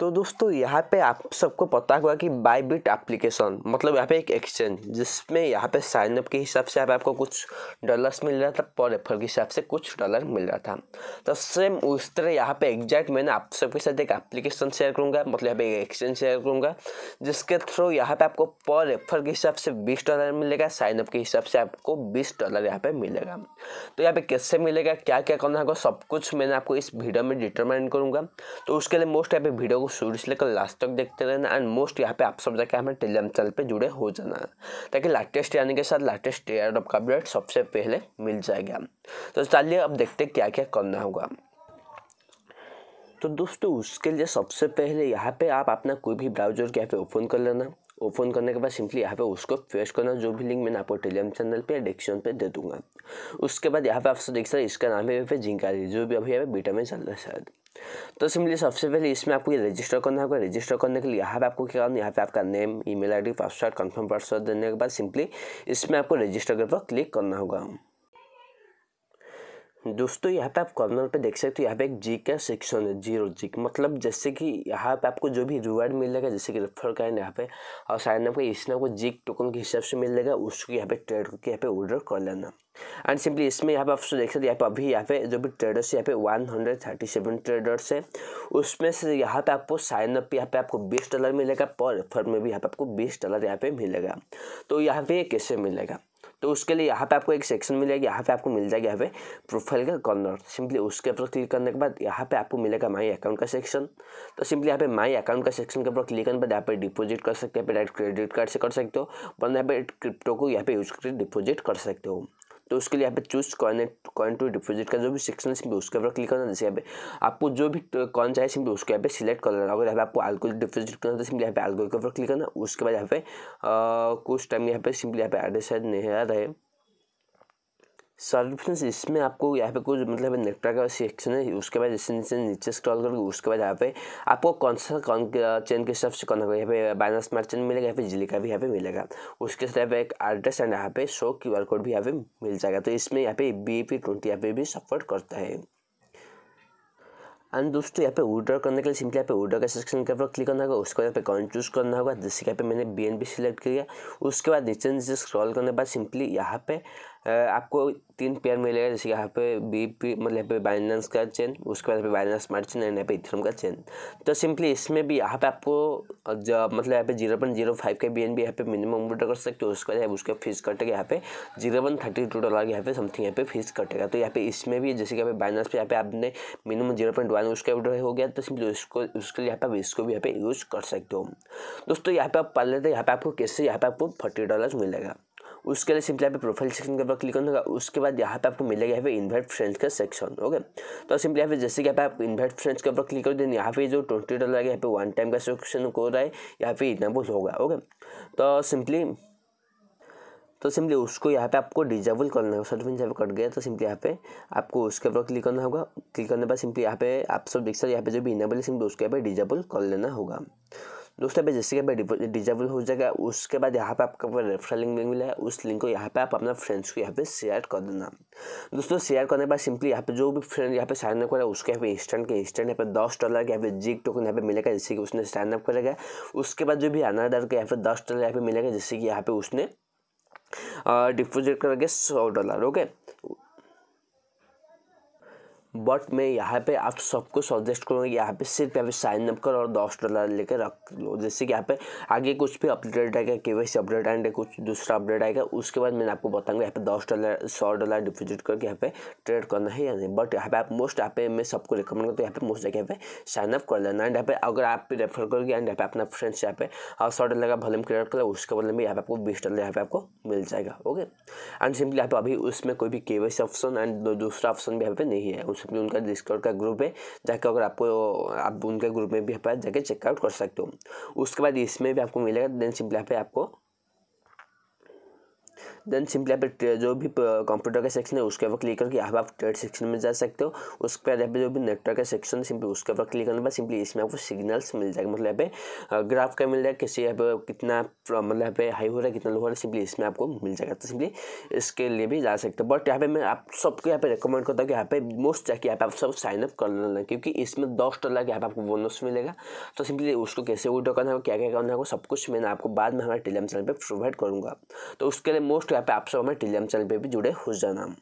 तो दोस्तों यहाँ पे आप सबको पता हुआ कि बाई बिट एप्लीकेशन मतलब यहाँ पे एक एक्सचेंज जिसमें यहाँ पे साइनअप के हिसाब से आप आपको कुछ डॉलर्स मिल रहा था पर एफर के हिसाब से कुछ डॉलर मिल रहा था तो सेम उस तरह यहाँ पे एग्जैक्ट मैंने आप सबके साथ एक एप्लीकेशन शेयर करूँगा मतलब यहाँ पे एक एक्सचेंज शेयर करूँगा जिसके थ्रू यहाँ पर आपको पर एफर के हिसाब से बीस डॉलर मिलेगा साइनअप के हिसाब से आपको बीस डॉलर यहाँ पर मिलेगा तो यहाँ पे कैसे मिलेगा क्या क्या करना होगा सब कुछ मैंने आपको इस वीडियो में डिटरमाइन करूँगा तो उसके लिए मोस्ट यहाँ पे वीडियो वो शुरू से लेकर लास्ट तक देखते रहना एंड मोस्ट यहाँ पे आप सब जाके हमें टेलीग्राम चैनल पे जुड़े हो जाना ताकि लेटेस्ट आने के साथ लेटेस्ट एयर का अपडेट सबसे पहले मिल जाएगा तो चलिए अब देखते क्या क्या करना होगा तो दोस्तों उसके लिए सबसे पहले यहाँ पे आप अपना कोई भी ब्राउजर के यहाँ पे ओपन कर लेना ओपन करने के बाद सिंपली यहाँ पे उसको फेस करना जो भी लिंक मैंने आपको टेलीग्राम चैनल पे डिस्क्रिप्शन पे दे दूंगा उसके बाद यहाँ पे आपसे देख सकते इसका नाम है फिर जिंकारी जो भी अभी यहाँ पे बीटा में चल रहा है शायद तो सिंपली सबसे पहले इसमें आपको ये रजिस्टर करना होगा रजिस्टर करने के लिए यहाँ पे आपको क्या करना है यहाँ पे आपका name email ID password confirm password देने के बाद सिंपली इसमें आपको रजिस्टर के ऊपर क्लिक करना होगा दोस्तों यहाँ पे आप कॉर्नर पे देख सकते हो यहाँ पे एक जी का सेक्शन है जीरो जी मतलब जैसे कि यहाँ पे आपको जो भी रिवार्ड मिल जाएगा जैसे कि रेफर करें यहाँ पे और साइन का इसने आपको जी टोकन के हिसाब से मिलेगा उसको यहाँ पे ट्रेड करके यहाँ पे ऑर्डर कर लेना एंड सिंपली इसमें यहाँ पे आप देख सकते हो यहाँ पे अभी यहाँ पे जो भी ट्रेडर्स यहाँ पे one hundred thirty seven traders है उसमें से यहाँ पे आपको साइन अप यहाँ पे आपको बीस डॉलर मिलेगा पर रेफर में भी यहाँ पे आपको बीस डॉलर यहाँ पे मिलेगा तो यहाँ पे कैसे मिलेगा तो उसके लिए यहाँ पे आपको एक सेक्शन मिलेगा यहाँ पे आपको मिल जाएगा यहाँ पे प्रोफाइल का कॉर्नर सिंपली उसके ऊपर क्लिक करने के बाद यहाँ पे आपको मिलेगा माई अकाउंट का सेक्शन तो सिंपली यहाँ पे माई अकाउंट का सेक्शन के ऊपर क्लिक करने के बाद यहाँ पे डिपॉजिट कर सकते हो यहाँ पे डायरेक्ट क्रेडिट कार्ड से कर सकते हो वरना यहाँ पे क्रिप्टो को यहाँ पे यूज करके डिपोजिट कर सकते हो तो उसके लिए यहाँ पे चूज कॉइनेट कॉइन टू डिपोजिट का जो भी सेक्शन है सिंपल उसके ऊपर क्लिक करना जैसे यहाँ पे आपको जो भी कॉइन तो चाहिए सिंपल उसके यहाँ पे सिलेक्ट कर लेना अगर यहाँ पे आपको आलकोल डिपोजिट करना तो यहाँ पे आलकोल के ऊपर क्लिक करना उसके बाद यहाँ पे कुछ टाइम यहाँ पे सिंपली यहाँ पे एड्रेस शायद नहीं आ रहा है सॉरी इसमें आपको यहाँ पे कुछ मतलब नेटवर्क का सेक्शन है उसके बाद जैसे नीचे नीचे स्क्रॉल करके उसके बाद यहाँ पे आपको कौन सा कौन चेन के हिसाब से कौन होगा यहाँ पे बाइना स्मार्ट चेन मिलेगा यहाँ पे जिले का भी यहाँ पे मिलेगा उसके साथ यहाँ पे एक एड्रेस एंड यहाँ पे शो क्यू आर कोड भी यहाँ पे मिल जाएगा तो इसमें यहाँ पे बी पी ट्वेंटी यहाँ पे भी सपोर्ट करता है एंड दोस्तों यहाँ पे ऑर्डर करने के लिए सिंपली यहाँ पे ऑर्डर का सेक्शन के ऊपर क्लिक करना होगा उसके बाद यहाँ पे कौन चूज करना होगा जैसे कि यहाँ पे मैंने बी एन बी सिलेक्ट किया उसके बाद नीचे नीचे स्क्रॉल करने के बाद सिंपली यहाँ पे आपको तीन पेयर मिलेगा जैसे यहाँ पे बी पी मतलब यहाँ पे बाइनेंस का चेन उसके बाद यहाँ पे बाइनेंस स्मार्ट चेन एंड यहाँ पे इथरम का चेन तो सिंपली इसमें भी यहाँ पे आपको मतलब यहाँ पे जीरो पॉइंट जीरो फाइव के बी एन बी यहाँ पे मिनिमम ऑर्डर कर सकते हो उसके बाद उसका फीस कटेगा यहाँ पे zero point thirty two dollar यहाँ पे समथिंग यहाँ पे फीस कटेगा तो यहाँ पे इसमें भी जैसे कि यहाँ पे बाइनेंस पे यहाँ पे आपने मिनिमम जीरो पॉइंट वन उसका ऑर्डर हो गया तो सिंपली उसको उसके लिए यहाँ पे इसको भी यहाँ पे यूज़ कर सकते हो दोस्तों यहाँ पे आप पढ़ लेते हैं यहाँ पे आपको कैसे यहाँ पे आपको फोर्टी डॉलर मिलेगा उसके लिए सिंपली यहाँ पे प्रोफाइल सेक्शन के ऊपर क्लिक करना होगा उसके बाद यहाँ पे आपको मिलेगा यहाँ पे इन्वाइट फ्रेंड्स का सेक्शन ओके तो सिंपली यहाँ पे जैसे कि यहाँ पे आप इन्वाइट फ्रेंड्स के ऊपर क्लिक कर देन यहाँ पे जो ट्वेंटी डॉलर है यहाँ पे वन टाइम का सेक्शन हो रहा है यहाँ पे इतना बोल होगा ओके तो सिंपली तो सिंपली उसको यहाँ पे आपको डिजेबल करना होगा सर्च इंजन कट गया तो सिंपली यहाँ पे आपको उसके ऊपर क्लिक करना होगा क्लिक करने पर सिंपली यहाँ पे आप सब देख सकते यहाँ पे जो भी इनेबल है सिंपली उसके यहाँ पे डिजेबल कर लेना होगा दोस्तों पे जैसे कि आप डिजेबल हो जाएगा उसके बाद यहाँ पे आपको रेफरल लिंक मिला है उस लिंक को यहाँ पे आप अपना फ्रेंड्स को यहाँ पे शेयर कर देना दोस्तों शेयर करने के बाद सिंपली यहाँ पे जो भी फ्रेंड यहाँ पे साइन अप करा उसके यहाँ पे इंस्टेंट के इंस्टेंट यहाँ पे दस डॉलर के यहाँ पे जिक टोकन यहाँ पे मिलेगा जैसे कि उसने साइन अप करेगा उसके बाद जो भी डर का यहाँ पे दस डॉलर यहाँ पे मिलेगा जैसे कि यहाँ पे उसने डिपोजिट करेंगे सौ डॉलर ओके बट मैं यहाँ पे आप सबको सजेस्ट करूँगा यहाँ पे सिर्फ यहाँ पे साइन अप करो और दस डॉलर लेकर रख लो जैसे कि यहाँ पे आगे कुछ भी अपडेट आएगा के वाई सी अपडेट एंड कुछ दूसरा अपडेट आएगा उसके बाद मैंने आपको बताऊँगा यहाँ पे दस डॉलर सौ डॉलर डिपोजिट करके यहाँ पे ट्रेड करना है या नहीं बट यहाँ पे आप मोस्ट यहाँ पे मैं सबको रिकमेंड करता हूँ यहाँ पे मोस्ट जगह पे साइन अप कर लेना एंड यहाँ पे अगर आप रेफर करोगे एंड यहाँ पे अपना फ्रेंड्स यहाँ पे सौ डॉलर का वॉल्यूम क्रिएट कर उसके बदले में यहाँ पे आपको बीस डॉलर यहाँ पे आपको मिल जाएगा ओके एंड सिंपली यहाँ पे अभी उसमें कोई भी K Y C option and दूसरा ऑप्शन भी यहाँ पे नहीं है उस सकते हो उनका डिस्कॉर्ड का ग्रुप है जाके अगर आपको आप उनके ग्रुप में भी पर जाके चेकआउट कर सकते हो उसके बाद इसमें भी आपको मिलेगा देन सिंपली यहाँ पे आपको देन सिंपली आप जो भी कंप्यूटर का सेक्शन है उसके ऊपर क्लिक करके आप आप ट्रेड सेक्शन में जा सकते हो उसके बाद यहाँ पे जो भी नेटवर्क का सेक्शन सिंपली उसके ऊपर क्लिक करने पर सिंपली इसमें आपको सिग्नल्स मिल जाएगा मतलब यहाँ पे ग्राफ का मिल जाएगा किसी यहाँ पे कितना मतलब यहाँ पे हाई हो रहा है कितना लो हो रहा है सिंपली इसमें आपको मिल जाएगा तो सिंपली इसके लिए भी जा सकते हो बट यहाँ पे मैं आप सबको यहाँ पे रिकमेंड करता हूँ कि यहाँ पे मोस्ट जाके यहाँ पे आप सब साइन अप कर लेना क्योंकि इसमें दस डॉलर के यहाँ पे आपको बोनस मिलेगा तो सिंपली उसको कैसे वो करना है क्या क्या करना है सब कुछ मैंने आपको बाद में हमारे टेलीग्राम चैनल पर प्रोवाइड करूँगा तो उसके लिए मोस्ट यहाँ आप सब हमें टेलीग्राम चैनल पर भी जुड़े हो जाना